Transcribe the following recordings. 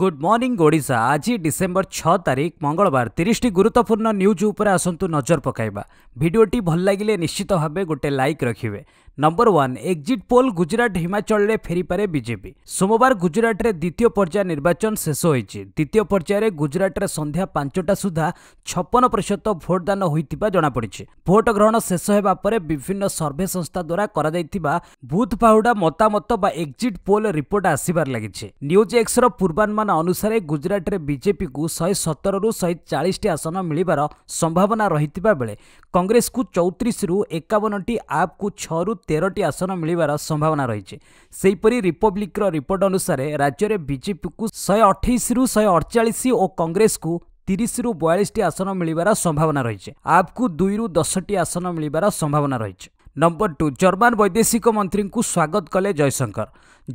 good morning Odisha আজি December ছ তারিখ মঙ্গলবার তিরিশটি গুরুত্বপূর্ণ নিউজ উপরে আসন্তু নজর পকাইবা ভিডিওটি ভাল লাগিলে নিশ্চিত ভাবে গোটে লাইক রাখবে number one exit poll Gujarat ହିମାଚଳରେ ଫେରିପାରେ ବିଜେପି ସୋମବାର ଗୁଜରାଟରେ ଦ୍ୱିତୀୟ ପର୍ଯ୍ୟାୟ ନିର୍ବାଚନ ଶେଷ ହୋଇଛି ଦ୍ୱିତୀୟ ପର୍ଯ୍ୟାୟରେ ଗୁଜରାଟରେ ସନ୍ଧ୍ୟା ପାଞ୍ଚଟା ସୁଦ୍ଧା ଛପନ ପ୍ରତିଶତ ଭୋଟଦାନ ହୋଇଥିବା ଜଣାପଡ଼ିଛି ଭୋଟ ଗ୍ରହଣ ଶେଷ ହେବା ପରେ ବିଭିନ୍ନ ସର୍ଭେ ସଂସ୍ଥା ଦ୍ୱାରା କରାଯାଇଥିବା ବୁଥ୍ ପାହୁଡ଼ା ମତାମତ ବା ଏକ୍ଜିଟ୍ ପୋଲ୍ ରିପୋର୍ଟ ଆସିବାର ଲାଗିଛି ନ୍ୟୁଜ୍ ଏକ୍ସର ପୂର୍ବାନୁମାନ ଅନୁସାରେ ଗୁଜରାଟରେ ବିଜେପିକୁ ଶହେ ସତରରୁ ଶହେ ଚାଳିଶଟି ଆସନ ମିଳିବାର ସମ୍ଭାବନା ରହିଥିବା ବେଳେ କଂଗ୍ରେସକୁ ଚୌତିରିଶରୁ ଏକାବନଟି ଆପ୍କୁ ଛଅରୁ ତେରଟି ଆସନ ମିଳିବାର ସମ୍ଭାବନା ରହିଛି ସେହିପରି ରିପବ୍ଲିକ୍ର ରିପୋର୍ଟ ଅନୁସାରେ ରାଜ୍ୟରେ ବିଜେପିକୁ ଶହେ ଅଠେଇଶରୁ ଶହେ ଅଡ଼ଚାଳିଶ ଓ କଂଗ୍ରେସକୁ ତିରିଶରୁ ବୟାଳିଶଟି ଆସନ ମିଳିବାର ସମ୍ଭାବନା ରହିଛି ଆପ୍କୁ ଦୁଇରୁ ଦଶଟି ଆସନ ମିଳିବାର ସମ୍ଭାବନା ରହିଛି ନମ୍ବର ଟୁ ଜର୍ମାନ ବୈଦେଶିକ ମନ୍ତ୍ରୀଙ୍କୁ ସ୍ୱାଗତ କଲେ ଜୟଶଙ୍କର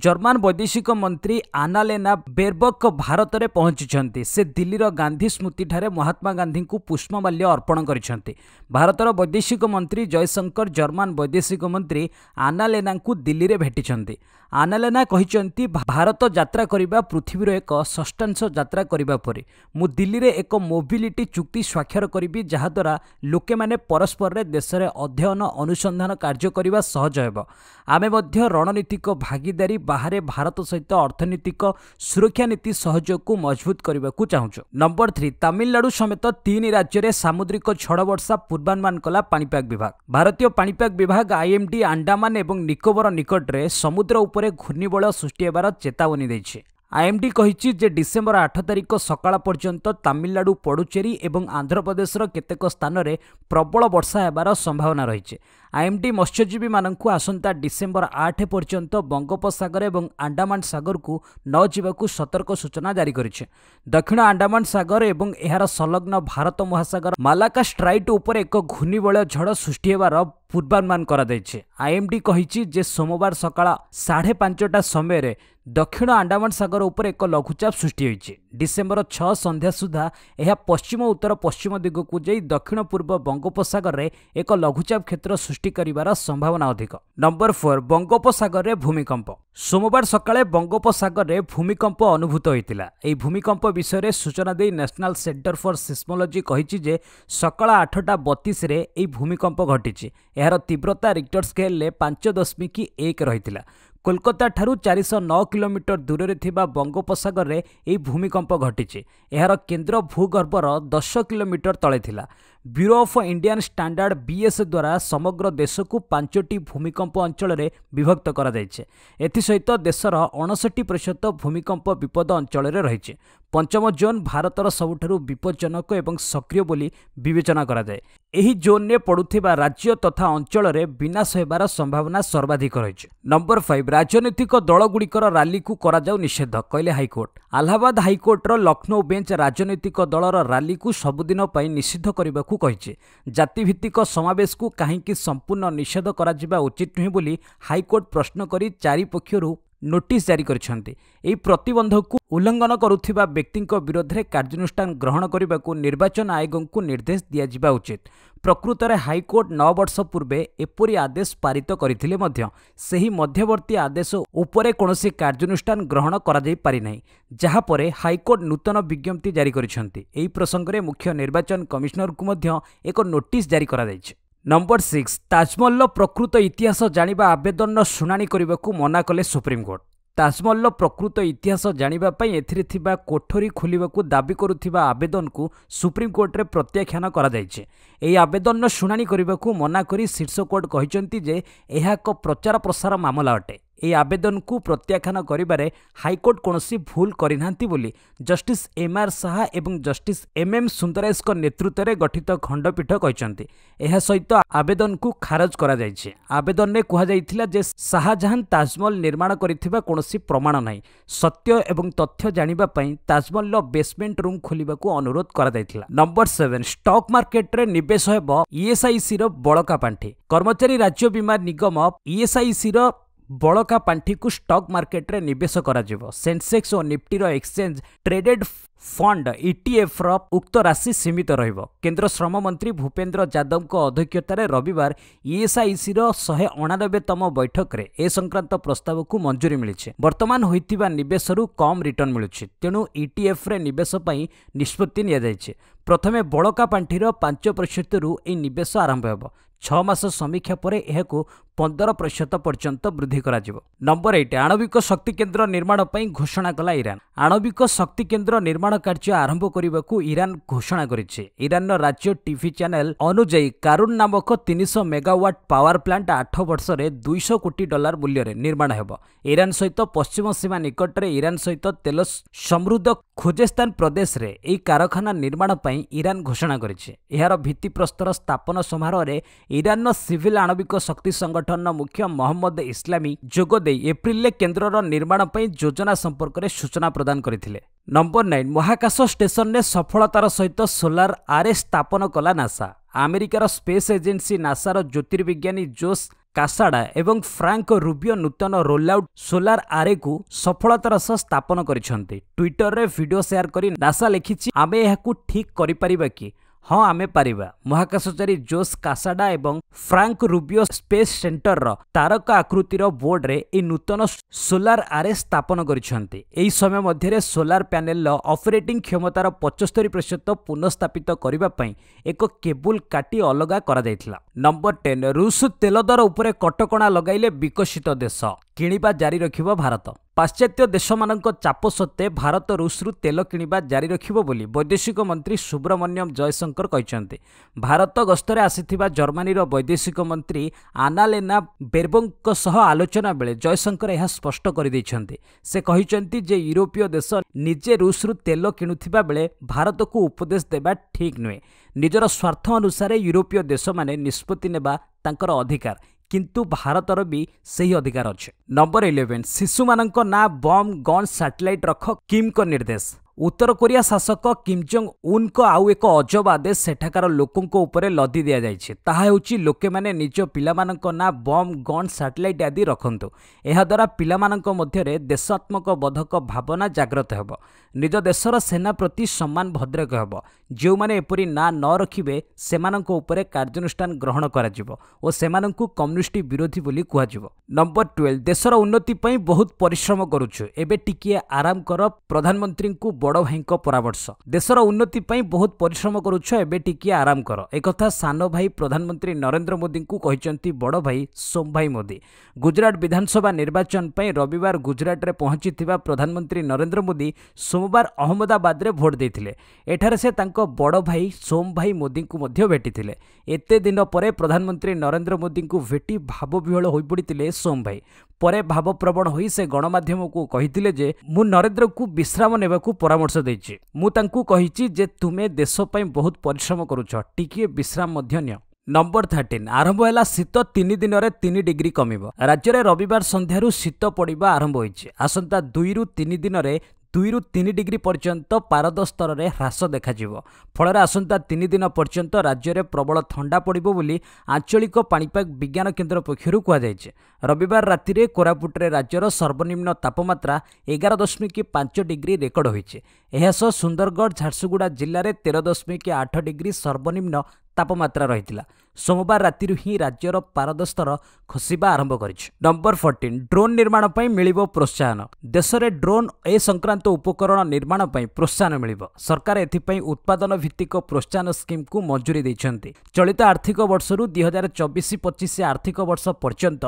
ଜର୍ମାନ ବୈଦେଶିକ ମନ୍ତ୍ରୀ ଆନାଲେନା ବେରବକ୍ ଭାରତରେ ପହଞ୍ଚିଛନ୍ତି ସେ ଦିଲ୍ଲୀର ଗାନ୍ଧୀ ସ୍ମୃତିଠାରେ ମହାତ୍ମା ଗାନ୍ଧୀଙ୍କୁ ପୁଷ୍ପମାଲ୍ୟ ଅର୍ପଣ କରିଛନ୍ତି ଭାରତର ବୈଦେଶିକ ମନ୍ତ୍ରୀ ଜୟଶଙ୍କର ଜର୍ମାନ ବୈଦେଶିକ ମନ୍ତ୍ରୀ ଆନାଲେନାଙ୍କୁ ଦିଲ୍ଲୀରେ ଭେଟିଛନ୍ତି ଆନାଲେନା କହିଛନ୍ତି ଭାରତ ଯାତ୍ରା କରିବା ପୃଥିବୀର ଏକ ଷଷ୍ଠାଂଶ ଯାତ୍ରା କରିବା ପରେ ମୁଁ ଦିଲ୍ଲୀରେ ଏକ ମୋବିଲିଟି ଚୁକ୍ତି ସ୍ୱାକ୍ଷର କରିବି ଯାହାଦ୍ୱାରା ଲୋକେମାନେ ପରସ୍ପରରେ ଦେଶରେ ଅଧ୍ୟୟନ ଅନୁସନ୍ଧାନ କାର୍ଯ୍ୟ କରିବା ସହଜ ହେବ ଆମେ ମଧ୍ୟ ରଣନୀତିକ ଭାଗିଦାରୀ ବାହାରେ ଭାରତ ସହିତ ଅର୍ଥନୈତିକ ସୁରକ୍ଷା ନୀତି ସହଯୋଗକୁ ମଜବୁତ କରିବାକୁ ଚାହୁଁଛୁ ନମ୍ବର ଥ୍ରୀ ତାମିଲନାଡୁ ସମେତ ତିନି ରାଜ୍ୟରେ ସାମୁଦ୍ରିକ ଝଡ଼ ବର୍ଷା ପୂର୍ବାନୁମାନ କଲା ପାଣିପାଗ ବିଭାଗ ଭାରତୀୟ ପାଣିପାଗ ବିଭାଗ ଆଇଏମ୍ଡି ଆଣ୍ଡାମାନ ଏବଂ ନିକୋବର ନିକଟରେ ସମୁଦ୍ର ଉପରେ ଘୂର୍ଣ୍ଣିବଳୟ ସୃଷ୍ଟି ହେବାର ଚେତାବନୀ ଦେଇଛି ଆଇଏମ୍ଡି କହିଛି ଯେ ଡିସେମ୍ବର ଆଠ ତାରିଖ ସକାଳ ପର୍ଯ୍ୟନ୍ତ ତାମିଲନାଡ଼ୁ ପଡ଼ୁଚେରୀ ଏବଂ ଆନ୍ଧ୍ରପ୍ରଦେଶର କେତେକ ସ୍ଥାନରେ ପ୍ରବଳ ବର୍ଷା ହେବାର ସମ୍ଭାବନା ରହିଛି ଆଇଏମ୍ଡି ମତ୍ସ୍ୟଜୀବୀମାନଙ୍କୁ ଆସନ୍ତା ଡିସେମ୍ବର ଆଠ ପର୍ଯ୍ୟନ୍ତ ବଙ୍ଗୋପସାଗର ଏବଂ ଆଣ୍ଡାମାନ ସାଗରକୁ ନ ଯିବାକୁ ସତର୍କ ସୂଚନା ଜାରି କରିଛି ଦକ୍ଷିଣ ଆଣ୍ଡାମାନ ସାଗର ଏବଂ ଏହାର ସଂଲଗ୍ନ ଭାରତ ମହାସାଗର ମାଲାକା ଷ୍ଟ୍ରାଇଟ୍ ଉପରେ ଏକ ଘୂର୍ଣ୍ଣିବଳୟ ଝଡ଼ ସୃଷ୍ଟି ହେବାର ପୂର୍ବାନୁମାନ କରାଯାଇଛି ଆଇଏମ୍ଡି କହିଛି ଯେ ସୋମବାର ସକାଳ ସାଢ଼େ ପାଞ୍ଚଟା ସମୟରେ ଦକ୍ଷିଣ ଆଣ୍ଡାମାନ ସାଗର ଉପରେ ଏକ ଲଘୁଚାପ ସୃଷ୍ଟି ହୋଇଛି ଡିସେମ୍ବର ଛଅ ସନ୍ଧ୍ୟା ସୁଦ୍ଧା ଏହା ପଶ୍ଚିମ ଉତ୍ତର ପଶ୍ଚିମ ଦିଗକୁ ଯାଇ ଦକ୍ଷିଣ ପୂର୍ବ ବଙ୍ଗୋପସାଗରରେ ଏକ ଲଘୁଚାପ କ୍ଷେତ୍ର ସୃଷ୍ଟି କରିବାର ସମ୍ଭାବନା ଅଧିକ ନମ୍ବର ଫୋର୍ ବଙ୍ଗୋପସାଗରରେ ଭୂମିକମ୍ପ ସୋମବାର ସକାଳେ ବଙ୍ଗୋପସାଗରରେ ଭୂମିକମ୍ପ ଅନୁଭୂତ ହୋଇଥିଲା ଏହି ଭୂମିକମ୍ପ ବିଷୟରେ ସୂଚନା ଦେଇ ନ୍ୟାସନାଲ୍ ସେଣ୍ଟର ଫର୍ ସିସ୍ମୋଲୋଜି କହିଛି ଯେ ସକାଳ ଆଠଟା ବତିଶରେ ଏହି ଭୂମିକମ୍ପ ଘଟିଛି ଏହାର ତୀବ୍ରତା ରିକ୍ଟର ସ୍କେଲରେ ପାଞ୍ଚ ଦଶମିକ ଏକ ରହିଥିଲା କୋଲକାତାଠାରୁ ଚାରିଶହ ନଅ କିଲୋମିଟର ଦୂରରେ ଥିବା ବଙ୍ଗୋପସାଗରରେ ଏହି ଭୂମିକମ୍ପ ଘଟିଛି ଏହାର କେନ୍ଦ୍ର ଭୂଗର୍ଭର ଦଶ କିଲୋମିଟର ତଳେ ଥିଲା bureau of Indian standard BS ଦ୍ୱାରା ସମଗ୍ର ଦେଶକୁ ପାଞ୍ଚଟି ଭୂମିକମ୍ପ ଅଞ୍ଚଳରେ ବିଭକ୍ତ କରାଯାଇଛି ଏଥିସହିତ ଦେଶର ଅଣଷଠି ପ୍ରତିଶତ ଭୂମିକମ୍ପ ବିପଦ ଅଞ୍ଚଳରେ ରହିଛି ପଞ୍ଚମ ଜୋନ୍ ଭାରତର ସବୁଠାରୁ ବିପଜ୍ଜନକ ଏବଂ ସକ୍ରିୟ ବୋଲି ବିବେଚନା କରାଯାଏ ଏହି ଜୋନ୍ରେ ପଡ଼ୁଥିବା ରାଜ୍ୟ ତଥା ଅଞ୍ଚଳରେ ବିନାଶ ହେବାର ସମ୍ଭାବନା ସର୍ବାଧିକ ରହିଛି ନମ୍ବର ଫାଇଭ୍ ରାଜନୈତିକ ଦଳଗୁଡ଼ିକର ରାଲିକୁ କରାଯାଉ ନିଷେଧ କହିଲେ ହାଇକୋର୍ଟ ଆହ୍ଲାବାଦ ହାଇକୋର୍ଟର ଲକ୍ଷ୍ନୌ ବେଞ୍ଚ ରାଜନୈତିକ ଦଳର ରାଲିକୁ ସବୁଦିନ ପାଇଁ ନିଷିଦ୍ଧ କରିବାକୁ ଆଗକୁ କହିଛି ଜାତିଭିତ୍ତିକ ସମାବେଶକୁ କାହିଁକି ସମ୍ପୂର୍ଣ୍ଣ ନିଷେଧ କରାଯିବା ଉଚିତ ନୁହେଁ ବୋଲି ହାଇକୋର୍ଟ ପ୍ରଶ୍ନ କରି ଚାରିପକ୍ଷରୁ ନୋଟିସ୍ ଜାରି କରିଛନ୍ତି ଏହି ପ୍ରତିବନ୍ଧକକୁ ଉଲ୍ଲଂଘନ କରୁଥିବା ବ୍ୟକ୍ତିଙ୍କ ବିରୋଧରେ କାର୍ଯ୍ୟାନୁଷ୍ଠାନ ଗ୍ରହଣ କରିବାକୁ ନିର୍ବାଚନ ଆୟୋଗଙ୍କୁ ନିର୍ଦ୍ଦେଶ ଦିଆଯିବା ଉଚିତ ପ୍ରକୃତରେ ହାଇକୋର୍ଟ ନଅ ବର୍ଷ ପୂର୍ବେ ଏପରି ଆଦେଶ ପାରିତ କରିଥିଲେ ମଧ୍ୟ ସେହି ମଧ୍ୟବର୍ତ୍ତୀ ଆଦେଶ ଉପରେ କୌଣସି କାର୍ଯ୍ୟାନୁଷ୍ଠାନ ଗ୍ରହଣ କରାଯାଇପାରିନାହିଁ ଯାହାପରେ ହାଇକୋର୍ଟ ନୂତନ ବିଜ୍ଞପ୍ତି ଜାରି କରିଛନ୍ତି ଏହି ପ୍ରସଙ୍ଗରେ ମୁଖ୍ୟ ନିର୍ବାଚନ କମିଶନରଙ୍କୁ ମଧ୍ୟ ଏକ ନୋଟିସ୍ ଜାରି କରାଯାଇଛି ନମ୍ବର ସିକ୍ସ ତାଜମହଲର ପ୍ରକୃତ ଇତିହାସ ଜାଣିବା ଆବେଦନର ଶୁଣାଣି କରିବାକୁ ମନା କଲେ ସୁପ୍ରିମକୋର୍ଟ ତାଜମହଲର ପ୍ରକୃତ ଇତିହାସ ଜାଣିବା ପାଇଁ ଏଥିରେ ଥିବା କୋଠରୀ ଖୋଲିବାକୁ ଦାବି କରୁଥିବା ଆବେଦନକୁ ସୁପ୍ରିମକୋର୍ଟରେ ପ୍ରତ୍ୟାଖ୍ୟାନ କରାଯାଇଛି ଏହି ଆବେଦନର ଶୁଣାଣି କରିବାକୁ ମନା କରି ଶୀର୍ଷ କୋର୍ଟ କହିଛନ୍ତି ଯେ ଏହା ଏକ ପ୍ରଚାର ପ୍ରସାର ମାମଲା ଅଟେ ଏହି ଆବେଦନକୁ ପ୍ରତ୍ୟାଖ୍ୟାନ କରିବାରେ ହାଇକୋର୍ଟ କୌଣସି ଭୁଲ କରିନାହାନ୍ତି ବୋଲି ଜଷ୍ଟିସ୍ ଏମ୍ଆର୍ ଶାହା ଏବଂ ଜଷ୍ଟିସ୍ ଏମ୍ଏମ୍ ସୁନ୍ଦରେଶଙ୍କ ନେତୃତ୍ୱରେ ଗଠିତ ଖଣ୍ଡପୀଠ କହିଛନ୍ତି ଏହା ସହିତ ଆବେଦନକୁ ଖାରଜ କରାଯାଇଛି ଆବେଦନରେ କୁହାଯାଇଥିଲା ଯେ ଶାହାଜାହାନ ତାଜମହଲ ନିର୍ମାଣ କରିଥିବା କୌଣସି ପ୍ରମାଣ ନାହିଁ ସତ୍ୟ ଏବଂ ତଥ୍ୟ ଜାଣିବା ପାଇଁ ତାଜମହଲର ବେସମେଣ୍ଟ ରୁମ୍ ଖୋଲିବାକୁ ଅନୁରୋଧ କରାଯାଇଥିଲା ନମ୍ବର ସେଭେନ୍ ଷ୍ଟକ୍ ମାର୍କେଟରେ ନିବେଶ ହେବ ଇଏସ୍ଆଇସିର ବଳକା ପାଣ୍ଠି କର୍ମଚାରୀ ରାଜ୍ୟ ବୀମା ନିଗମ ଇଏସ୍ଆଇସିର ବଳକା ପାଣ୍ଠିକୁ ଷ୍ଟକ୍ ମାର୍କେଟରେ ନିବେଶ କରାଯିବ ସେନ୍ସେକ୍ସ ଓ ନିଫ୍ଟିର ଏକ୍ସଚେଞ୍ଜ ଟ୍ରେଡେଡ୍ ଫଣ୍ଡ ଇଟିଏଫ୍ର ଉକ୍ତ ରାଶି ସୀମିତ ରହିବ କେନ୍ଦ୍ର ଶ୍ରମମନ୍ତ୍ରୀ ଭୂପେନ୍ଦ୍ର ଯାଦବଙ୍କ ଅଧ୍ୟକ୍ଷତାରେ ରବିବାର ଇଏସ୍ଆଇସିର ଶହେ ଅଣାନବେତମ ବୈଠକରେ ଏ ସଂକ୍ରାନ୍ତ ପ୍ରସ୍ତାବକୁ ମଞ୍ଜୁରୀ ମିଳିଛି ବର୍ତ୍ତମାନ ହୋଇଥିବା ନିବେଶରୁ କମ୍ ରିଟର୍ଣ୍ଣ ମିଳୁଛି ତେଣୁ ଇଟିଏଫ୍ରେ ନିବେଶ ପାଇଁ ନିଷ୍ପତ୍ତି ନିଆଯାଇଛି ପ୍ରଥମେ ବଳକା ପାଣ୍ଠିର ପାଞ୍ଚ ପ୍ରତିଶତରୁ ଏହି ନିବେଶ ଆରମ୍ଭ ହେବ ଛଅ ମାସ ସମୀକ୍ଷା ପରେ ଏହାକୁ ପନ୍ଦର ପ୍ରତିଶତ ପର୍ଯ୍ୟନ୍ତ ବୃଦ୍ଧି କରାଯିବ ନମ୍ବର ଏଇଟ୍ ଆଣବିକ ଶକ୍ତି କେନ୍ଦ୍ର ନିର୍ମାଣ ପାଇଁ ଘୋଷଣା କଲା ଇରାନ ଆଣବିକ ଶକ୍ତି କେନ୍ଦ୍ର ନିର୍ମାଣ নির্ମାণ কার্য আরম্ভ করা ইরান ঘোষণা করেছে ইরানর রাজ্য টিভি চ্যানেল অনুযায়ী কারুন নামক তিনশ মেগাওয়াট পাওয়ার প্লান্ট আঠ বর্ষে দুইশ কোটি ডলার মূল্যের নির্মাণ হব ইরান সহিত পশ্চিম সীমা নিকটরে ইরান সহিত তেল সমৃদ্ধ খোজেস্তান প্রদেশে এই কারখানা নির্মাণ পাই ইরান ঘোষণা করেছে এর ভিত্তিপ্রস্তর স্থাপন সমারোহে ইরানর সিভিল আণবিক শক্তি সংগঠন মুখ্য মহম্মদ ইসলামী যোগদে এপ্রিলে কেন্দ্রর নির্মাণ পাই যোজনা সম্পর্কের সূচনা প্রদান করে ନମ୍ବର ନାଇନ୍ ମହାକାଶ ଷ୍ଟେସନରେ ସଫଳତାର ସହିତ ସୋଲାର ଆରେ ସ୍ଥାପନ କଲା ନାସା ଆମେରିକାର ସ୍ପେସ୍ ଏଜେନ୍ସି ନାସାର ଜ୍ୟୋତିର୍ବିଜ୍ଞାନୀ ଜୋସ୍ କାସାଡ଼ା ଏବଂ ଫ୍ରାଙ୍କ ରୁବିଓ ନୂତନ ରୋଲ୍ ଆଉଟ୍ ସୋଲାର ଆରେକୁ ସଫଳତାର ସହ ସ୍ଥାପନ କରିଛନ୍ତି ଟ୍ୱିଟରରେ ଭିଡ଼ିଓ ସେୟାର କରି ନାସା ଲେଖିଛି ଆମେ ଏହାକୁ ଠିକ୍ କରିପାରିବା କି ହଁ ଆମେ ପାରିବା ମହାକାଶଚାରୀ ଜୋସ୍ କାସାଡା ଏବଂ ଫ୍ରାଙ୍କ ରୁବିଓ ସ୍ପେସ୍ ସେଣ୍ଟରର ତାରକା ଆକୃତିର ବୋର୍ଡରେ ଏହି ନୂତନ ସୋଲାର ଆରେ ସ୍ଥାପନ କରିଛନ୍ତି ଏହି ସମୟ ମଧ୍ୟରେ ସୋଲାର ପ୍ୟାନେଲର ଅପରେଟିଂ କ୍ଷମତାର ପଚସ୍ତରୀ ପ୍ରତିଶତ ପୁନଃସ୍ଥାପିତ କରିବା ପାଇଁ ଏକ କେବୁଲ କାଟି ଅଲଗା କରାଯାଇଥିଲା ନମ୍ବର ଟେନ୍ ରୁଷ ତେଲ ଦର ଉପରେ କଟକଣା ଲଗାଇଲେ ବିକଶିତ ଦେଶ କିଣିବା ଜାରି ରଖିବ ଭାରତ ପାଶ୍ଚାତ୍ୟ ଦେଶମାନଙ୍କ ଚାପ ସତ୍ତ୍ୱେ ଭାରତ ରୁଷରୁ ତେଲ କିଣିବା ଜାରି ରଖିବ ବୋଲି ବୈଦେଶିକ ମନ୍ତ୍ରୀ ସୁବ୍ରମଣ୍ୟମ ଜୟଶଙ୍କର କହିଛନ୍ତି ଭାରତ ଗସ୍ତରେ ଆସିଥିବା ଜର୍ମାନୀର ବୈଦେଶିକ ମନ୍ତ୍ରୀ ଆନାଲେନା ବେର୍ବଙ୍କ ସହ ଆଲୋଚନା ବେଳେ ଜୟଶଙ୍କର ଏହା ସ୍ପଷ୍ଟ କରିଦେଇଛନ୍ତି ସେ କହିଛନ୍ତି ଯେ ୟୁରୋପୀୟ ଦେଶ ନିଜେ ରୁଷରୁ ତେଲ କିଣୁଥିବା ବେଳେ ଭାରତକୁ ଉପଦେଶ ଦେବା ଠିକ୍ ନୁହେଁ ନିଜର ସ୍ୱାର୍ଥ ଅନୁସାରେ ୟୁରୋପୀୟ ଦେଶମାନେ ନିଷ୍ପତ୍ତି ନେବା ତାଙ୍କର ଅଧିକାର କିନ୍ତୁ ଭାରତର ବି ସେହି ଅଧିକାର ଅଛି ନମ୍ବର ଇଲେଭେନ୍ ଶିଶୁମାନଙ୍କ ନାଁ ବମ୍ ଗନ୍ ସାଟେଲାଇଟ୍ ରଖ କିମ୍ଙ୍କ ନିର୍ଦ୍ଦେଶ ଉତ୍ତର କୋରିଆ ଶାସକ କିମ୍ ଜଙ୍ଗ ଉନ୍ଙ୍କ ଆଉ ଏକ ଅଜବ ଆଦେଶ ସେଠାକାର ଲୋକଙ୍କ ଉପରେ ଲଦି ଦିଆଯାଇଛି ତାହା ହେଉଛି ଲୋକେମାନେ ନିଜ ପିଲାମାନଙ୍କ ନାଁ ବମ୍ ଗଣ୍ ସାଟେଲାଇଟ୍ ଆଦି ରଖନ୍ତୁ ଏହାଦ୍ୱାରା ପିଲାମାନଙ୍କ ମଧ୍ୟରେ ଦେଶାତ୍ମକ ବୋଧକ ଭାବନା ଜାଗ୍ରତ ହେବ ନିଜ ଦେଶର ସେନା ପ୍ରତି ସମ୍ମାନ ଭଦ୍ରକ ହେବ ଯେଉଁମାନେ ଏପରି ନାଁ ନ ରଖିବେ ସେମାନଙ୍କ ଉପରେ କାର୍ଯ୍ୟାନୁଷ୍ଠାନ ଗ୍ରହଣ କରାଯିବ ଓ ସେମାନଙ୍କୁ କମ୍ୟୁନିଷ୍ଟ ବିରୋଧୀ ବୋଲି କୁହାଯିବ ନମ୍ବର ଟୁଏଲ୍ଭ ଦେଶର ଉନ୍ନତି ପାଇଁ ବହୁତ ପରିଶ୍ରମ କରୁଛୁ ଏବେ ଟିକିଏ ଆରାମ କର ପ୍ରଧାନମନ୍ତ୍ରୀଙ୍କୁ ବଡ଼ ଭାଇଙ୍କ ପରାମର୍ଶ ଦେଶର ଉନ୍ନତି ପାଇଁ ବହୁତ ପରିଶ୍ରମ କରୁଛ ଏବେ ଟିକିଏ ଆରାମ କର ଏକଥା ସାନ ଭାଇ ପ୍ରଧାନମନ୍ତ୍ରୀ ନରେନ୍ଦ୍ର ମୋଦିଙ୍କୁ କହିଛନ୍ତି ବଡ଼ ଭାଇ ସୋମଭାଇ ମୋଦି ଗୁଜରାଟ ବିଧାନସଭା ନିର୍ବାଚନ ପାଇଁ ରବିବାର ଗୁଜରାଟରେ ପହଞ୍ଚିଥିବା ପ୍ରଧାନମନ୍ତ୍ରୀ ନରେନ୍ଦ୍ର ମୋଦି ସୋମବାର ଅହମ୍ମଦାବାଦରେ ଭୋଟ ଦେଇଥିଲେ ଏଠାରେ ସେ ତାଙ୍କ ବଡ଼ ଭାଇ ସୋମଭାଇ ମୋଦିଙ୍କୁ ମଧ୍ୟ ଭେଟିଥିଲେ ଏତେ ଦିନ ପରେ ପ୍ରଧାନମନ୍ତ୍ରୀ ନରେନ୍ଦ୍ର ମୋଦିଙ୍କୁ ଭେଟି ଭାବବିହଳ ହୋଇପଡ଼ିଥିଲେ ସୋମଭାଇ ପରେ ଭାବପ୍ରବଣ ହୋଇ ସେ ଗଣମାଧ୍ୟମକୁ କହିଥିଲେ ଯେ ମୁଁ ନରେନ୍ଦ୍ରଙ୍କୁ ବିଶ୍ରାମ ନେବାକୁ ପରା ପରାମର୍ଶ ଦେଇଛି ମୁଁ ତାଙ୍କୁ କହିଛି ଯେ ତୁମେ ଦେଶ ପାଇଁ ବହୁତ ପରିଶ୍ରମ କରୁଛ ଟିକିଏ ବିଶ୍ରାମ ମଧ୍ୟ ନିଅ ନମ୍ବର ଥାର୍ଟିନ୍ ଆରମ୍ଭ ହେଲା ଶୀତ ତିନି ଦିନରେ ତିନି ଡିଗ୍ରୀ କମିବ ରାଜ୍ୟରେ ରବିବାର ସନ୍ଧ୍ୟାରୁ ଶୀତ ପଡ଼ିବା ଆରମ୍ଭ ହୋଇଛି ଆସନ୍ତା ଦୁଇରୁ ତିନି ଦିନରେ ଦୁଇରୁ ତିନି ଡିଗ୍ରୀ ପର୍ଯ୍ୟନ୍ତ ପାରଦ ସ୍ତରରେ ହ୍ରାସ ଦେଖାଯିବ ଫଳରେ ଆସନ୍ତା ତିନି ଦିନ ପର୍ଯ୍ୟନ୍ତ ରାଜ୍ୟରେ ପ୍ରବଳ ଥଣ୍ଡା ପଡ଼ିବ ବୋଲି ଆଞ୍ଚଳିକ ପାଣିପାଗ ବିଜ୍ଞାନ କେନ୍ଦ୍ର ପକ୍ଷରୁ କୁହାଯାଇଛି ରବିବାର ରାତିରେ କୋରାପୁଟରେ ରାଜ୍ୟର ସର୍ବନିମ୍ନ ତାପମାତ୍ରା ଏଗାର ଦଶମିକ ପାଞ୍ଚ ଡିଗ୍ରୀ ରେକର୍ଡ ହୋଇଛି ଏହାସହ ସୁନ୍ଦରଗଡ଼ ଝାରସୁଗୁଡ଼ା ଜିଲ୍ଲାରେ ତେର ଦଶମିକ ଆଠ ଡିଗ୍ରୀ ସର୍ବନିମ୍ନ ତାପମାତ୍ରା ରହିଥିଲା ସୋମବାର ରାତିରୁ ହିଁ ରାଜ୍ୟର ପାରଦ ସ୍ତର ଖସିବା ଆରମ୍ଭ କରିଛି ନମ୍ବର ଫୋର୍ଟିନ୍ ଡ୍ରୋନ୍ ନିର୍ମାଣ ପାଇଁ ମିଳିବ ପ୍ରୋତ୍ସାହନ ଦେଶରେ ଡ୍ରୋନ୍ ଏ ସଂକ୍ରାନ୍ତ ଉପକରଣ ନିର୍ମାଣ ପାଇଁ ପ୍ରୋତ୍ସାହନ ମିଳିବ ସରକାର ଏଥିପାଇଁ ଉତ୍ପାଦନ ଭିତ୍ତିକ ପ୍ରୋତ୍ସାହନ ସ୍କିମ୍କୁ ମଞ୍ଜୁରୀ ଦେଇଛନ୍ତି ଚଳିତ ଆର୍ଥିକ ବର୍ଷରୁ ଦୁଇ ହଜାର ଚବିଶ ପଚିଶ ଆର୍ଥିକ ବର୍ଷ ପର୍ଯ୍ୟନ୍ତ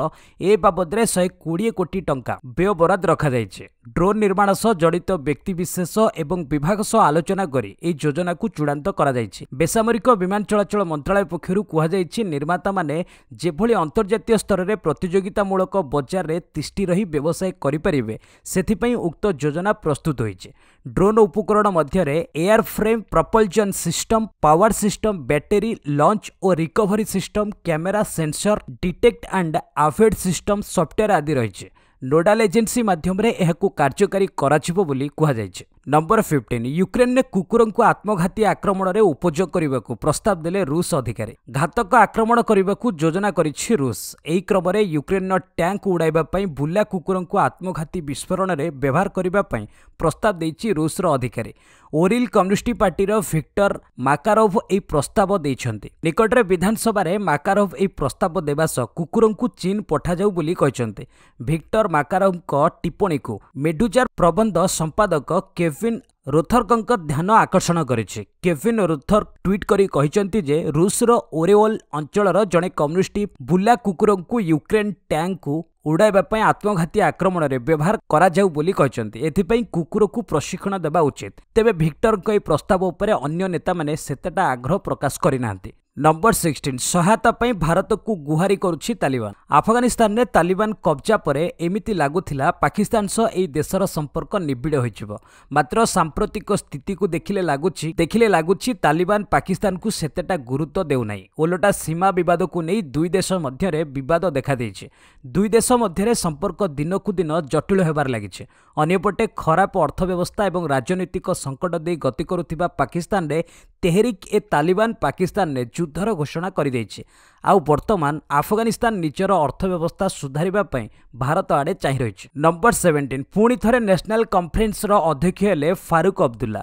ଏ ବାବଦରେ ଶହେ କୋଡ଼ିଏ କୋଟି ଟଙ୍କା ବ୍ୟୟବରାଦ ରଖାଯାଇଛି ড্রোন নির্মাণ সহ জড়িত ব্যক্তিবিশেষ এবং বিভাগ সহ আলোচনা করে এই যোজনাকে চূড়ান্ত করা যাইছে বেসামরিক বিমান চলাচল মন্ত্রণালয় পক্ষ কুহযাইছি নির্মাতামানে যেভাবে অন্তর্জাতীয় স্তরের প্রতিযোগিতামূলক বজারে তিষ্টি রহি ব্যবসায় করিপারিবে সেথিপাই উক্ত যোজনা প্রস্তুত হয়েছে ড্রোন উপকরণ মধ্যে air frame propulsion system power system battery launch ও recovery system camera sensor detect and avoid system software আদি রয়েছে ନୋଡାଲ୍ ଏଜେନ୍ସି ମାଧ୍ୟମରେ ଏହାକୁ କାର୍ଯ୍ୟକାରୀ କରାଯିବ ବୋଲି କୁହାଯାଇଛି ନମ୍ବର ଫିଫ୍ଟିନ୍ ୟୁକ୍ରେନ୍ରେ କୁକୁରଙ୍କୁ ଆତ୍ମଘାତୀ ଆକ୍ରମଣରେ ଉପଯୋଗ କରିବାକୁ ପ୍ରସ୍ତାବ ଦେଲେ ରୁଷ ଅଧିକାରୀ ଘାତକ ଆକ୍ରମଣ କରିବାକୁ ଯୋଜନା କରିଛି ରୁଷ ଏହି କ୍ରମରେ ୟୁକ୍ରେନ୍ର ଟ୍ୟାଙ୍କ ଉଡ଼ାଇବା ପାଇଁ ବୁଲା କୁକୁରଙ୍କୁ ଆତ୍ମଘାତୀ ବିସ୍ଫୋରଣରେ ବ୍ୟବହାର କରିବା ପାଇଁ ପ୍ରସ୍ତାବ ଦେଇଛି ରୁଷର ଅଧିକାରୀ ଓରିଲ୍ କମ୍ୟୁନିଷ୍ଟ ପାର୍ଟିର ଭିକ୍ଟର ମାକାରୋଭ୍ ଏହି ପ୍ରସ୍ତାବ ଦେଇଛନ୍ତି ନିକଟରେ ବିଧାନସଭାରେ ମାକାରୋଭ୍ ଏହି ପ୍ରସ୍ତାବ ଦେବା ସହ କୁକୁରଙ୍କୁ ଚୀନ୍ ପଠାଯାଉ ବୋଲି କହିଛନ୍ତି ଭିକ୍ଟର ମାକାରୋଭ୍ଙ୍କ ଟିପ୍ପଣୀକୁ ମେଡୁଜାର ପ୍ରବନ୍ଧ ସମ୍ପାଦକ କେଭିନ୍ ରୁଥର୍କଙ୍କ ଧ୍ୟାନ ଆକର୍ଷଣ କରିଛି କେଭିନ୍ ରୁଥର୍ ଟ୍ୱିଟ୍ କରି କହିଛନ୍ତି ଯେ ରୁଷ୍ର ଓରେୱଲ୍ ଅଞ୍ଚଳର ଜଣେ କମ୍ୟୁନିଷ୍ଟ ବୁଲା କୁକୁରଙ୍କୁ ୟୁକ୍ରେନ୍ ଟ୍ୟାଙ୍କକୁ ଉଡ଼ାଇବା ପାଇଁ ଆତ୍ମଘାତୀ ଆକ୍ରମଣରେ ବ୍ୟବହାର କରାଯାଉ ବୋଲି କହିଛନ୍ତି ଏଥିପାଇଁ କୁକୁରକୁ ପ୍ରଶିକ୍ଷଣ ଦେବା ଉଚିତ ତେବେ ଭିକ୍ଟରଙ୍କ ଏହି ପ୍ରସ୍ତାବ ଉପରେ ଅନ୍ୟ ନେତାମାନେ ସେତେଟା ଆଗ୍ରହ ପ୍ରକାଶ କରିନାହାନ୍ତି ନମ୍ବର ସିକ୍ସଟିନ୍ ସହାୟତା ପାଇଁ ଭାରତକୁ ଗୁହାରି କରୁଛି ତାଲିବାନ ଆଫଗାନିସ୍ତାନରେ ତାଲିବାନ କବ୍ଜା ପରେ ଏମିତି ଲାଗୁଥିଲା ପାକିସ୍ତାନ ସହ ଏହି ଦେଶର ସମ୍ପର୍କ ନିବିଡ଼ ହୋଇଯିବ ମାତ୍ର ସାମ୍ପ୍ରତିକ ସ୍ଥିତିକୁ ଦେଖିଲେ ଲାଗୁଛି ଦେଖିଲେ ଲାଗୁଛି ତାଲିବାନ ପାକିସ୍ତାନକୁ ସେତେଟା ଗୁରୁତ୍ୱ ଦେଉନାହିଁ ଓଲଟା ସୀମା ବିବାଦକୁ ନେଇ ଦୁଇ ଦେଶ ମଧ୍ୟରେ ବିବାଦ ଦେଖାଦେଇଛି ଦୁଇ ଦେଶ ମଧ୍ୟରେ ସମ୍ପର୍କ ଦିନକୁ ଦିନ ଜଟିଳ ହେବାର ଲାଗିଛି ଅନ୍ୟପଟେ ଖରାପ ଅର୍ଥବ୍ୟବସ୍ଥା ଏବଂ ରାଜନୈତିକ ସଙ୍କଟ ଦେଇ ଗତି କରୁଥିବା ପାକିସ୍ତାନରେ ତେହେରିକ୍ ଏ ତାଲିବାନ ପାକିସ୍ତାନରେ ଯୁଦ୍ଧର ଘୋଷଣା କରିଦେଇଛି ଆଉ ବର୍ତ୍ତମାନ ଆଫଗାନିସ୍ତାନ ନିଜର ଅର୍ଥବ୍ୟବସ୍ଥା ସୁଧାରିବା ପାଇଁ ଭାରତ ଆଡ଼େ ଚାହିଁ ରହିଛି ନମ୍ବର ସେଭେଣ୍ଟିନ୍ ପୁଣି ଥରେ ନ୍ୟାସନାଲ୍ କନ୍ଫରେନ୍ସର ଅଧ୍ୟକ୍ଷ ହେଲେ ଫାରୁକ୍ ଅବଦୁଲ୍ଲା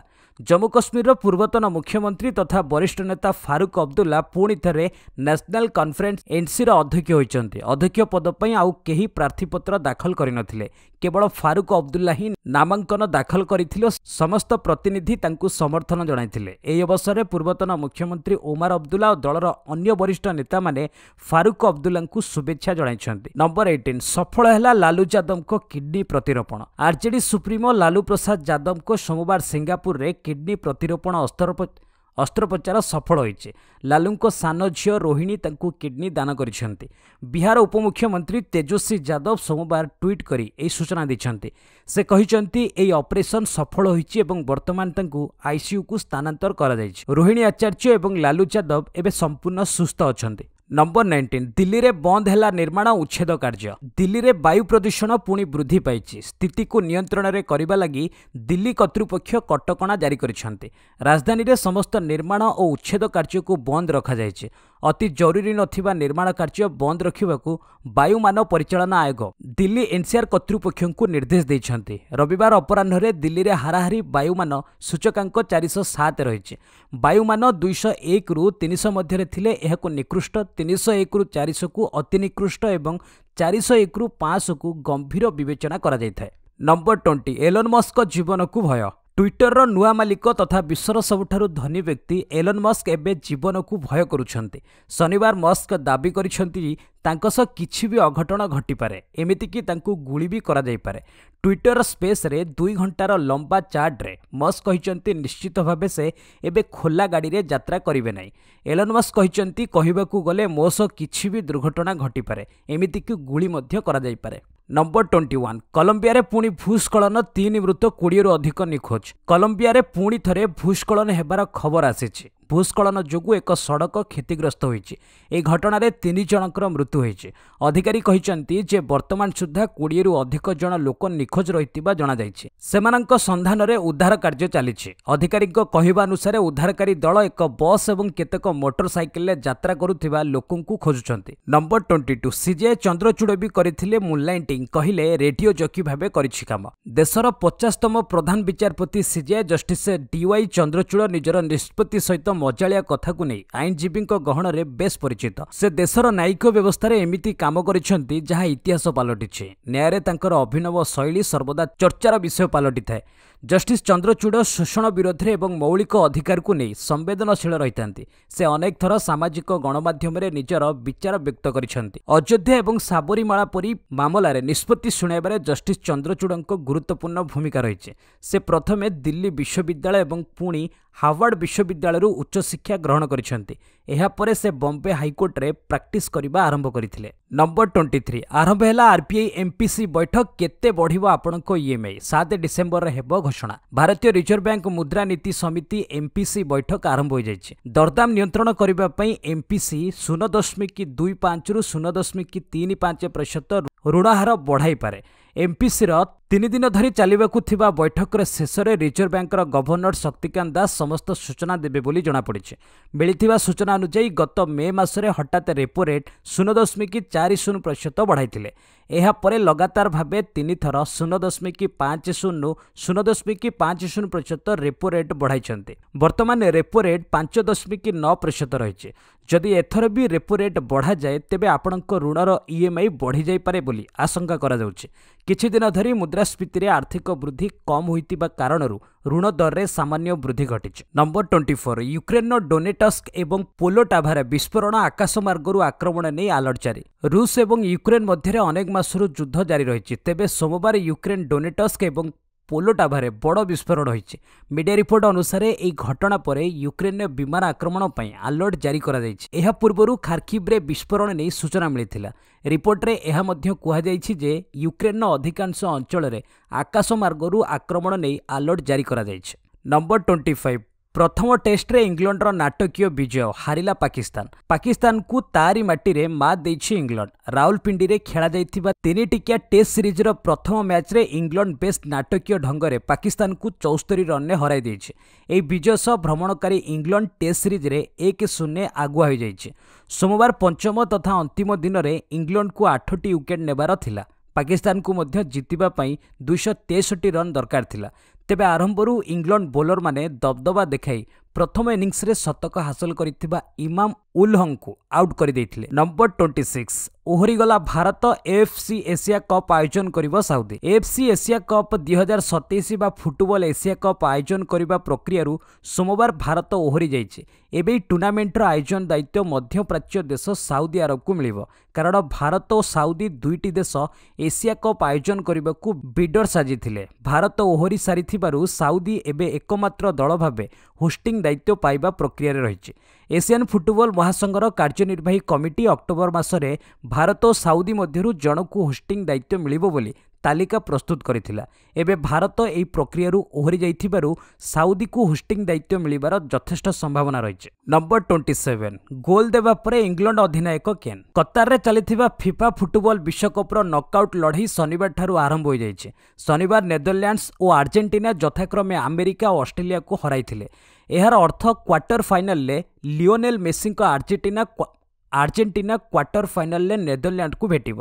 ଜମ୍ମୁ କାଶ୍ମୀରର ପୂର୍ବତନ ମୁଖ୍ୟମନ୍ତ୍ରୀ ତଥା ବରିଷ୍ଠ ନେତା ଫାରୁକ୍ ଅବଦୁଲ୍ଲା ପୁଣି ଥରେ ନ୍ୟାସନାଲ୍ କନ୍ଫରେନ୍ସ ଏନ୍ସିର ଅଧ୍ୟକ୍ଷ ହୋଇଛନ୍ତି ଅଧ୍ୟକ୍ଷ ପଦ ପାଇଁ ଆଉ କେହି ପ୍ରାର୍ଥୀପତ୍ର ଦାଖଲ କରିନଥିଲେ କେବଳ ଫାରୁକ ଅବଦୁଲ୍ଲା ହିଁ ନାମାଙ୍କନ ଦାଖଲ କରିଥିଲେ ଓ ସମସ୍ତ ପ୍ରତିନିଧି ତାଙ୍କୁ ସମର୍ଥନ ଜଣାଇଥିଲେ ଏହି ଅବସରରେ ପୂର୍ବତନ ମୁଖ୍ୟମନ୍ତ୍ରୀ ଓମାର ଅବଦୁଲ୍ଲା ଓ ଦଳର ଅନ୍ୟ ବରିଷ୍ଠ ନେତାମାନେ ଫାରୁକ ଅବଦୁଲ୍ଲାଙ୍କୁ ଶୁଭେଚ୍ଛା ଜଣାଇଛନ୍ତି ନମ୍ବର ଏଇଟିନ୍ ସଫଳ ହେଲା ଲାଲୁ ଯାଦବଙ୍କ କିଡ୍ନୀ ପ୍ରତିରୋପଣ ଆର୍ଜେଡି ସୁପ୍ରିମୋ ଲାଲୁ ପ୍ରସାଦ ଯାଦବଙ୍କ ସୋମବାର ସିଙ୍ଗାପୁରରେ କିଡ୍ନୀ ପ୍ରତିରୋପଣ ଅସ୍ତ୍ର ଅସ୍ତ୍ରୋପଚାର ସଫଳ ହୋଇଛି ଲାଲୁଙ୍କ ସାନ ଝିଅ ରୋହିଣୀ ତାଙ୍କୁ କିଡ଼ନୀ ଦାନ କରିଛନ୍ତି ବିହାର ଉପମୁଖ୍ୟମନ୍ତ୍ରୀ ତେଜସ୍ୱୀ ଯାଦବ ସୋମବାର ଟ୍ୱିଟ୍ କରି ଏହି ସୂଚନା ଦେଇଛନ୍ତି ସେ କହିଛନ୍ତି ଏହି ଅପରେସନ୍ ସଫଳ ହୋଇଛି ଏବଂ ବର୍ତ୍ତମାନ ତାଙ୍କୁ ଆଇସିୟୁକୁ ସ୍ଥାନାନ୍ତର କରାଯାଇଛି ରୋହିଣୀ ଆଚାର୍ଯ୍ୟ ଏବଂ ଲାଲୁ ଯାଦବ ଏବେ ସମ୍ପୂର୍ଣ୍ଣ ସୁସ୍ଥ ଅଛନ୍ତି নম্বর নাইন্টিন দিল্লীরে বন্ধ হেলা নির্মাণ উচ্ছেদ কার্য দিল্লীরে বায়ু প্রদূষণ পুঁজি বৃদ্ধি পাইছে স্থিতিকে নিয়ন্ত্রণের করা লাগি দিল্লী কর্তৃপক্ষ কটকণা জারি করেছেন রাজধানীরে সমস্ত নির্মাণ ও উচ্ছেদ কার্যক বন্ধ রখা রখাযাইছে ଅତି ଜରୁରୀ ନଥିବା ନିର୍ମାଣ କାର୍ଯ୍ୟ ବନ୍ଦ ରଖିବାକୁ ବାୟୁମାନ ପରିଚାଳନା ଆୟୋଗ ଦିଲ୍ଲୀ ଏନ୍ସିଆର୍ କର୍ତ୍ତୃପକ୍ଷଙ୍କୁ ନିର୍ଦ୍ଦେଶ ଦେଇଛନ୍ତି ରବିବାର ଅପରାହ୍ନରେ ଦିଲ୍ଲୀରେ ହାରାହାରି ବାୟୁମାନ ସୂଚକାଙ୍କ ଚାରିଶହ ସାତ ରହିଛି ବାୟୁମାନ ଦୁଇଶହ ଏକରୁ ତିନିଶହ ମଧ୍ୟରେ ଥିଲେ ଏହାକୁ ନିକୃଷ୍ଟ ତିନିଶହ ଏକରୁ ଚାରିଶହକୁ ଅତି ନିକୃଷ୍ଟ ଏବଂ ଚାରିଶହ ଏକରୁ ପାଞ୍ଚଶହକୁ ଗମ୍ଭୀର ବିବେଚନା କରାଯାଇଥାଏ ନମ୍ବର ଟ୍ୱେଣ୍ଟି ଏଲୋନ୍ ମସ୍କ ଜୀବନକୁ ଭୟ ଟ୍ୱିଟରର ନୂଆ ମାଲିକ ତଥା ବିଶ୍ୱର ସବୁଠାରୁ ଧନୀ ବ୍ୟକ୍ତି ଏଲନ୍ ମସ୍କ ଏବେ ଜୀବନକୁ ଭୟ କରୁଛନ୍ତି ଶନିବାର ମସ୍କ ଦାବି କରିଛନ୍ତି ତାଙ୍କ ସହ କିଛି ବି ଅଘଟଣ ଘଟିପାରେ ଏମିତିକି ତାଙ୍କୁ ଗୁଳି ବି କରାଯାଇପାରେ ଟ୍ୱିଟର ସ୍ପେସ୍ରେ ଦୁଇ ଘଣ୍ଟାର ଲମ୍ବା ଚାର୍ଟରେ ମସ୍କ କହିଛନ୍ତି ନିଶ୍ଚିତ ଭାବେ ସେ ଏବେ ଖୋଲା ଗାଡ଼ିରେ ଯାତ୍ରା କରିବେ ନାହିଁ ଏଲନ୍ ମସ୍କ କହିଛନ୍ତି କହିବାକୁ ଗଲେ ମୋ ସହ କିଛି ବି ଦୁର୍ଘଟଣା ଘଟିପାରେ ଏମିତିକି ଗୁଳି ମଧ୍ୟ କରାଯାଇପାରେ ନମ୍ବର ଟ୍ୱେଣ୍ଟି ୱାନ୍ କଲମ୍ବିଆରେ ପୁଣି ଭୂସ୍ଖଳନ ତିନି ମୃତ କୋଡ଼ିଏରୁ ଅଧିକ ନିଖୋଜ କଲମ୍ବିଆରେ ପୁଣି ଥରେ ଭୂସ୍ଖଳନ ହେବାର ଖବର ଆସିଛି ଭୂସ୍ଖଳନ ଯୋଗୁଁ ଏକ ସଡ଼କ କ୍ଷତିଗ୍ରସ୍ତ ହୋଇଛି ଏହି ଘଟଣାରେ ତିନି ଜଣଙ୍କର ମୃତ୍ୟୁ ହୋଇଛି ଅଧିକାରୀ କହିଛନ୍ତି ଯେ ବର୍ତ୍ତମାନ ସୁଦ୍ଧା କୋଡ଼ିଏରୁ ଅଧିକ ଜଣ ଲୋକ ନିଖୋଜ ରହିଥିବା ଜଣାଯାଇଛି ସେମାନଙ୍କ ସନ୍ଧାନରେ ଉଦ୍ଧାର କାର୍ଯ୍ୟ ଚାଲିଛି ଅଧିକାରୀଙ୍କ କହିବା ଅନୁସାରେ ଉଦ୍ଧାରକାରୀ ଦଳ ଏକ ବସ୍ ଏବଂ କେତେକ ମୋଟରସାଇକେଲରେ ଯାତ୍ରା କରୁଥିବା ଲୋକଙ୍କୁ ଖୋଜୁଛନ୍ତି number twenty two CJI Chandrachud ବି କରିଥିଲେ ମୁନ୍ଲାଇନ୍ ଟିଙ୍ଗ୍ କହିଲେ ରେଡିଓ ଜକି ଭାବେ କରିଛି କାମ ଦେଶର ପଚାଶତମ ପ୍ରଧାନ ବିଚାରପତି ସିଜିଆଇ ଜଷ୍ଟିସ୍ ଡିୱାଇ ଚନ୍ଦ୍ରଚୂଡ଼ ନିଜର ନିଷ୍ପତ୍ତି ସହିତ ମଜାଳିଆ କଥାକୁ ନେଇ ଆଇନଜୀବୀଙ୍କ ଗହଣରେ ବେଶ୍ ପରିଚିତ ସେ ଦେଶର ନ୍ୟାୟିକ ବ୍ୟବସ୍ଥାରେ ଏମିତି କାମ କରିଛନ୍ତି ଯାହା ଇତିହାସ ପାଲଟିଛି ନ୍ୟାୟରେ ତାଙ୍କର ଅଭିନବ ଶୈଳୀ ସର୍ବଦା ଚର୍ଚ୍ଚାର ବିଷୟ ପାଲଟିଥାଏ ଜଷ୍ଟିସ୍ ଚନ୍ଦ୍ରଚୂଡ଼ ଶୋଷଣ ବିରୋଧରେ ଏବଂ ମୌଳିକ ଅଧିକାରକୁ ନେଇ ସମ୍ବେଦନଶୀଳ ରହିଥାନ୍ତି ସେ ଅନେକ ଥର ସାମାଜିକ ଗଣମାଧ୍ୟମରେ ନିଜର ବିଚାର ବ୍ୟକ୍ତ କରିଛନ୍ତି ଅଯୋଧ୍ୟା ଏବଂ ସାବରୀମାଳା ପରି ମାମଲାରେ ନିଷ୍ପତ୍ତି ଶୁଣାଇବାରେ ଜଷ୍ଟିସ୍ ଚନ୍ଦ୍ରଚୂଡ଼ଙ୍କ ଗୁରୁତ୍ୱପୂର୍ଣ୍ଣ ଭୂମିକା ରହିଛି ସେ ପ୍ରଥମେ ଦିଲ୍ଲୀ ବିଶ୍ୱବିଦ୍ୟାଳୟ ଏବଂ ପୁଣି ହାର୍ଭାର୍ଡ଼ ବିଶ୍ୱବିଦ୍ୟାଳୟରୁ ଉଚ୍ଚଶିକ୍ଷା ଗ୍ରହଣ କରିଛନ୍ତି ଏହାପରେ ସେ ବମ୍ବେ ହାଇକୋର୍ଟରେ ପ୍ରାକ୍ଟିସ୍ କରିବା ଆରମ୍ଭ କରିଥିଲେ ନମ୍ବର ଟ୍ୱେଣ୍ଟି ଥ୍ରୀ ଆରମ୍ଭ ହେଲା ଆର୍ବିଆଇ ଏମ୍ପିସି ବୈଠକ କେତେ ବଢ଼ିବ ଆପଣଙ୍କ ଇଏମ୍ଆଇ ସାତ ଡିସେମ୍ବରରେ ହେବ ଘୋଷଣା ଭାରତୀୟ ରିଜର୍ଭ ବ୍ୟାଙ୍କ ମୁଦ୍ରାନୀତି ସମିତି ଏମ୍ପିସି ବୈଠକ ଆରମ୍ଭ ହୋଇଯାଇଛି ଦରଦାମ ନିୟନ୍ତ୍ରଣ କରିବା ପାଇଁ ଏମ୍ପିସି ଶୂନ ଦଶମିକ ଦୁଇ ପାଞ୍ଚରୁ ଶୂନ ଦଶମିକ ତିନି ପାଞ୍ଚ ପ୍ରତିଶତ ଋଣ ହାର ବଢ଼ାଇପାରେ ଏମ୍ପିସିର ତିନିଦିନ ଧରି ଚାଲିବାକୁ ଥିବା ବୈଠକର ଶେଷରେ ରିଜର୍ଭ ବ୍ୟାଙ୍କର ଗଭର୍ଣ୍ଣର ଶକ୍ତିକାନ୍ତ ଦାସ ସମସ୍ତ ସୂଚନା ଦେବେ ବୋଲି ଜଣାପଡ଼ିଛି ମିଳିଥିବା ସୂଚନା ଅନୁଯାୟୀ ଗତ ମେ ମାସରେ ହଠାତ୍ ରେପୋ ରେଟ୍ ଶୂନ ଦଶମିକ ଚାରି ଶୂନ ପ୍ରତିଶତ ବଢ଼ାଇଥିଲେ ଏହାପରେ ଲଗାତାର ଭାବେ ତିନିଥର ଶୂନ ଦଶମିକ ପାଞ୍ଚ ଶୂନରୁ ଶୂନ ଦଶମିକ ପାଞ୍ଚ ଶୂନ ପ୍ରତିଶତ ରେପୋ ରେଟ୍ ବଢ଼ାଇଛନ୍ତି ବର୍ତ୍ତମାନ ରେପୋ ରେଟ୍ ପାଞ୍ଚ ଦଶମିକ ନଅ ପ୍ରତିଶତ ରହିଛି ଯଦି ଏଥର ବି ରେପୋ ରେଟ୍ ବଢ଼ାଯାଏ ତେବେ ଆପଣଙ୍କ ଋଣର ଇଏମ୍ଆଇ ବଢ଼ିଯାଇପାରେ ବୋଲି ଆଶଙ୍କା କରାଯାଉଛି କିଛିଦିନ ଧରି ମୁଁ ମୁଦ୍ରାସ୍ଫୀତିରେ ଆର୍ଥିକ ବୃଦ୍ଧି କମ୍ ହୋଇଥିବା କାରଣରୁ ଋଣ ଦରରେ ସାମାନ୍ୟ ବୃଦ୍ଧି ଘଟିଛି ନମ୍ବର ଟ୍ୱେଣ୍ଟି ଫୋର୍ ୟୁକ୍ରେନ୍ର ଡୋନେଟସ୍କ ଏବଂ ପୋଲୋଟାଭାରେ ବିସ୍ଫୋରଣ ଆକାଶମାର୍ଗରୁ ଆକ୍ରମଣ ନେଇ ଆଲର୍ଟ ଜାରି ରୁଷ ଏବଂ ୟୁକ୍ରେନ୍ ମଧ୍ୟରେ ଅନେକ ମାସରୁ ଯୁଦ୍ଧ ଜାରି ରହିଛି ତେବେ ସୋମବାର ୟୁକ୍ରେନ୍ ଡୋନେଟସ୍କ ଏବଂ ପୋଲୋଟାଭାରେ ବଡ଼ ବିସ୍ଫୋରଣ ହୋଇଛି ମିଡିଆ ରିପୋର୍ଟ ଅନୁସାରେ ଏହି ଘଟଣା ପରେ ୟୁକ୍ରେନ୍ରେ ବିମାନ ଆକ୍ରମଣ ପାଇଁ ଆଲର୍ଟ ଜାରି କରାଯାଇଛି ଏହା ପୂର୍ବରୁ ଖାର୍କିଭ୍ରେ ବିସ୍ଫୋରଣ ନେଇ ସୂଚନା ମିଳିଥିଲା ରିପୋର୍ଟରେ ଏହା ମଧ୍ୟ କୁହାଯାଇଛି ଯେ ୟୁକ୍ରେନ୍ର ଅଧିକାଂଶ ଅଞ୍ଚଳରେ ଆକାଶମାର୍ଗରୁ ଆକ୍ରମଣ ନେଇ ଆଲର୍ଟ ଜାରି କରାଯାଇଛି ନମ୍ବର ଟ୍ୱେଣ୍ଟି ଫାଇଭ୍ ପ୍ରଥମ ଟେଷ୍ଟରେ ଇଂଲଣ୍ଡର ନାଟକୀୟ ବିଜୟ ହାରିଲା ପାକିସ୍ତାନ ପାକିସ୍ତାନକୁ ତାରି ମାଟିରେ ମାତ ଦେଇଛି ଇଂଲଣ୍ଡ ରାଉଲପିଣ୍ଡିରେ ଖେଳାଯାଇଥିବା ତିନିଟିକିଆ ଟେଷ୍ଟ ସିରିଜ୍ର ପ୍ରଥମ ମ୍ୟାଚ୍ରେ ଇଂଲଣ୍ଡ ବେଶ୍ ନାଟକୀୟ ଢଙ୍ଗରେ ପାକିସ୍ତାନକୁ ଚଉସ୍ତରି ରନ୍ରେ ହରାଇ ଦେଇଛି ଏହି ବିଜୟ ସହ ଭ୍ରମଣକାରୀ ଇଂଲଣ୍ଡ ଟେଷ୍ଟ ସିରିଜ୍ରେ ଏକ ଶୂନ୍ୟ ଆଗୁଆ ହୋଇଯାଇଛି ସୋମବାର ପଞ୍ଚମ ତଥା ଅନ୍ତିମ ଦିନରେ ଇଂଲଣ୍ଡକୁ ଆଠଟି ୱିକେଟ୍ ନେବାର ଥିଲା ପାକିସ୍ତାନକୁ ମଧ୍ୟ ଜିତିବା ପାଇଁ ଦୁଇଶହ ତେଷଠି ରନ୍ ଦରକାର ଥିଲା ତେବେ ଆରମ୍ଭରୁ ଇଂଲଣ୍ଡ ବୋଲରମାନେ ଦବଦବା ଦେଖାଇ ପ୍ରଥମ ଇନିଂସରେ ଶତକ ହାସଲ କରିଥିବା ଇମାମ ଉଲ୍ହଙ୍କୁ ଆଉଟ୍ କରିଦେଇଥିଲେ ନମ୍ବର ଟ୍ୱେଣ୍ଟି ସିକ୍ସ ଓହରିଗଲା ଭାରତ ଏଫ୍ ସି ଏସିଆ କପ୍ ଆୟୋଜନ କରିବ Saudi F C Asia cup ଦୁଇହଜାର ସତେଇଶ ବା ଫୁଟବଲ ଏସିଆ କପ୍ ଆୟୋଜନ କରିବା ପ୍ରକ୍ରିୟାରୁ ସୋମବାର ଭାରତ ଓହରି ଯାଇଛି ଏବେ ଏହି ଟୁର୍ଣ୍ଣାମେଣ୍ଟର ଆୟୋଜନ ଦାୟିତ୍ୱ ମଧ୍ୟପ୍ରାଚ୍ୟ ଦେଶ ସାଉଦି ଆରବକୁ ମିଳିବ କାରଣ ଭାରତ ଓ ସାଉଦି ଦୁଇଟି ଦେଶ ଏସିଆ କପ୍ ଆୟୋଜନ କରିବାକୁ ବିଡର୍ ସାଜିଥିଲେ ଭାରତ ଓହରି ସାରିଥିବାରୁ ସାଉଦି ଏବେ ଏକମାତ୍ର ଦଳ ଭାବେ ହୋଷ୍ଟିଂ ଦାୟିତ୍ୱ ପାଇବା ପ୍ରକ୍ରିୟାରେ ରହିଛି ଏସିଆନ୍ ଫୁଟବଲ ମହାସଂଘର କାର୍ଯ୍ୟନିର୍ବାହୀ କମିଟି ଅକ୍ଟୋବର ମାସରେ ଭାରତ ଓ ସାଉଦି ମଧ୍ୟରୁ ଜଣକୁ ହୋଷ୍ଟିଂ ଦାୟିତ୍ୱ ମିଳିବ ବୋଲି ତାଲିକା ପ୍ରସ୍ତୁତ କରିଥିଲା ଏବେ ଭାରତ ଏହି ପ୍ରକ୍ରିୟାରୁ ଓହରି ଯାଇଥିବାରୁ ସାଉଦିକୁ ହୋଷ୍ଟିଂ ଦାୟିତ୍ୱ ମିଳିବାର ଯଥେଷ୍ଟ ସମ୍ଭାବନା ରହିଛି ନମ୍ବର ଟ୍ୱେଣ୍ଟି ସେଭେନ୍ ଗୋଲ୍ ଦେବା ପରେ ଇଂଲଣ୍ଡ ଅଧିନାୟକ କେନ୍ କତାରରେ ଚାଲିଥିବା ଫିଫା ଫୁଟବଲ ବିଶ୍ୱକପ୍ର ନକ୍ଆଉଟ୍ ଲଢ଼େଇ ଶନିବାରଠାରୁ ଆରମ୍ଭ ହୋଇଯାଇଛି ଶନିବାର ନେଦରଲ୍ୟାଣ୍ଡସ୍ ଓ ଆର୍ଜେଣ୍ଟିନା ଯଥାକ୍ରମେ ଆମେରିକା ଓ ଅଷ୍ଟ୍ରେଲିଆକୁ ହରାଇଥିଲେ यार अर्थ quarter final Lionel Messi Argentina Argentina quarter final Netherland को भेट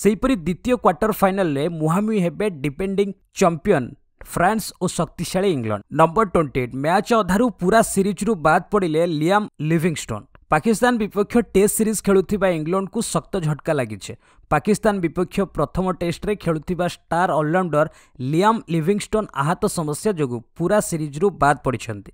से हीपरी द्वित क्वार्टर फाइनाल मुहामुही हे डिपेडिंग चंपिन् फ्रांस और शक्तिशाली इंग्लैंड नंबर ट्वेंटी मैच अधारू पूरा सीरीज्रु बा पड़े लियाम लिविंगस्टोन ପାକିସ୍ତାନ ବିପକ୍ଷ ଟେଷ୍ଟ ସିରିଜ୍ ଖେଳୁଥିବା ଇଂଲଣ୍ଡକୁ ଶକ୍ତ ଝଟକା ଲାଗିଛି ପାକିସ୍ତାନ ବିପକ୍ଷ ପ୍ରଥମ ଟେଷ୍ଟରେ ଖେଳୁଥିବା ଷ୍ଟାର ଅଲରାଉଣ୍ଡର ଲିୟାମ୍ ଲିଭିଙ୍ଗଷ୍ଟୋନ୍ ଆହତ ସମସ୍ୟା ଯୋଗୁଁ ପୁରା ସିରିଜ୍ରୁ ବାଦ୍ ପଡ଼ିଛନ୍ତି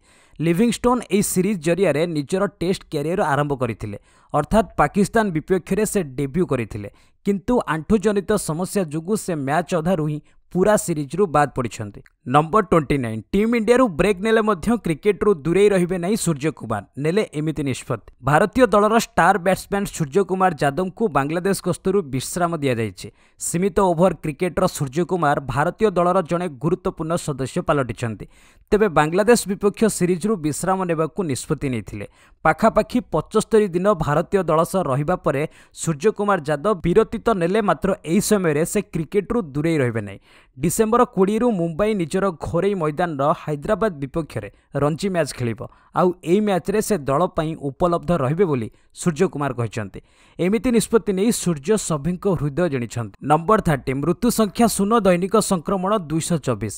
ଲିଭିଙ୍ଗଷ୍ଟୋନ୍ ଏହି ସିରିଜ୍ ଜରିଆରେ ନିଜର ଟେଷ୍ଟ କ୍ୟାରିୟର ଆରମ୍ଭ କରିଥିଲେ ଅର୍ଥାତ୍ ପାକିସ୍ତାନ ବିପକ୍ଷରେ ସେ ଡେବ୍ୟୁ କରିଥିଲେ କିନ୍ତୁ ଆଣ୍ଠୁଜନିତ ସମସ୍ୟା ଯୋଗୁଁ ସେ ମ୍ୟାଚ୍ ଅଧାରୁ ହିଁ ପୁରା ସିରିଜ୍ରୁ ବାଦ୍ ପଡ଼ିଛନ୍ତି ନମ୍ବର ଟ୍ୱେଣ୍ଟି ନାଇନ୍ ଟିମ୍ ଇଣ୍ଡିଆରୁ ବ୍ରେକ୍ ନେଲେ ମଧ୍ୟ କ୍ରିକେଟ୍ରୁ ଦୂରେଇ ରହିବେ ନାହିଁ ସୂର୍ଯ୍ୟ କୁମାର ନେଲେ ଏମିତି ନିଷ୍ପତ୍ତି ଭାରତୀୟ ଦଳର ଷ୍ଟାର୍ ବ୍ୟାଟ୍ସମ୍ୟାନ୍ ସୂର୍ଯ୍ୟ କୁମାର ଯାଦବଙ୍କୁ ବାଂଲାଦେଶ ଗସ୍ତରୁ ବିଶ୍ରାମ ଦିଆଯାଇଛି ସୀମିତ ଓଭର କ୍ରିକେଟ୍ର ସୂର୍ଯ୍ୟ କୁମାର ଭାରତୀୟ ଦଳର ଜଣେ ଗୁରୁତ୍ୱପୂର୍ଣ୍ଣ ସଦସ୍ୟ ପାଲଟିଛନ୍ତି ତେବେ ବାଂଲାଦେଶ ବିପକ୍ଷ ସିରିଜ୍ରୁ ବିଶ୍ରାମ ନେବାକୁ ନିଷ୍ପତ୍ତି ନେଇଥିଲେ ପାଖାପାଖି ପଚସ୍ତରୀ ଦିନ ଭାରତୀୟ ଦଳ ସହ ରହିବା ପରେ ସୂର୍ଯ୍ୟ କୁମାର ଯାଦବ ବିରତି ତ ନେଲେ ମାତ୍ର ଏହି ସମୟରେ ସେ କ୍ରିକେଟ୍ରୁ ଦୂରେଇ ରହିବେ ନାହିଁ ଡିସେମ୍ବର କୋଡ଼ିଏରୁ ମୁମ୍ବାଇ ନିଜର ଘରୋଇ ମଇଦାନର ହାଇଦ୍ରାବାଦ ବିପକ୍ଷରେ ରଞ୍ଜି ମ୍ୟାଚ୍ ଖେଳିବ ଆଉ ଏହି ମ୍ୟାଚ୍ରେ ସେ ଦଳ ପାଇଁ ଉପଲବ୍ଧ ରହିବେ ବୋଲି ସୂର୍ଯ୍ୟ କୁମାର କହିଛନ୍ତି ଏମିତି ନିଷ୍ପତ୍ତି ନେଇ ସୂର୍ଯ୍ୟ ସଭିଙ୍କ ହୃଦୟ ଜାଣିଛନ୍ତି ନମ୍ବର ଥାର୍ଟି ମୃତ୍ୟୁ ସଂଖ୍ୟା ଶୂନ ଦୈନିକ ସଂକ୍ରମଣ ଦୁଇଶହ ଚବିଶ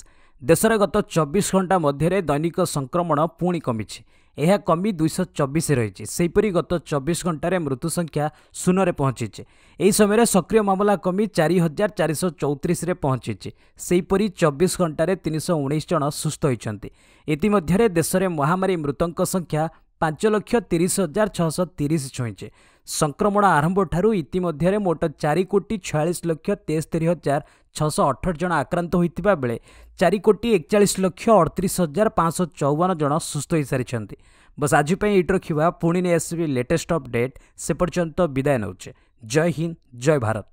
ଦେଶରେ ଗତ ଚବିଶ ଘଣ୍ଟା ମଧ୍ୟରେ ଦୈନିକ ସଂକ୍ରମଣ ପୁଣି କମିଛି ଏହା କମି ଦୁଇଶହ ଚବିଶ ରହିଛି ସେହିପରି ଗତ ଚବିଶ ଘଣ୍ଟାରେ ମୃତ୍ୟୁ ସଂଖ୍ୟା ଶୂନରେ ପହଞ୍ଚିଛି ଏହି ସମୟରେ ସକ୍ରିୟ ମାମଲା କମି ଚାରି ହଜାର ଚାରିଶହ ଚଉତିରିଶରେ ପହଞ୍ଚିଛି ସେହିପରି ଚବିଶ ଘଣ୍ଟାରେ ତିନିଶହ ଉଣେଇଶ ଜଣ ସୁସ୍ଥ ହୋଇଛନ୍ତି ଇତିମଧ୍ୟରେ ଦେଶରେ ମହାମାରୀ ମୃତଙ୍କ ସଂଖ୍ୟା ପାଞ୍ଚ ଲକ୍ଷ ତିରିଶ ହଜାର ଛଅଶହ ତିରିଶ ଛୁଇଁଛି ସଂକ୍ରମଣ ଆରମ୍ଭଠାରୁ ଇତିମଧ୍ୟରେ ମୋଟ ଚାରି କୋଟି ଛୟାଳିଶ ଲକ୍ଷ ତେସ୍ତରି ହଜାର ଛଅଶହ ଅଠର ଜଣ ଆକ୍ରାନ୍ତ ହୋଇଥିବା ବେଳେ ଚାରି କୋଟି ଏକଚାଳିଶ ଲକ୍ଷ ଅଠତିରିଶ ହଜାର ପାଞ୍ଚଶହ ଚଉବନ ଜଣ ସୁସ୍ଥ ହୋଇସାରିଛନ୍ତି ବସ୍ ଆଜି ପାଇଁ ଏଇଠି ରଖିବା ପୁଣି ନେଇ ଆସିବି ଲେଟେଷ୍ଟ ଅପଡେଟ୍ ସେ ପର୍ଯ୍ୟନ୍ତ ବିଦାୟ ନେଉଛେ ଜୟ ହିନ୍ଦ ଜୟ ଭାରତ